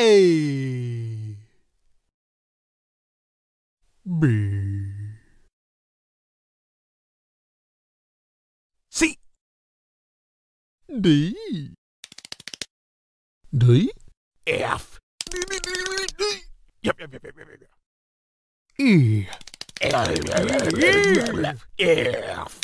A B C D D F D, D, D, D. Yep, yep, yep, yep, yep. E F F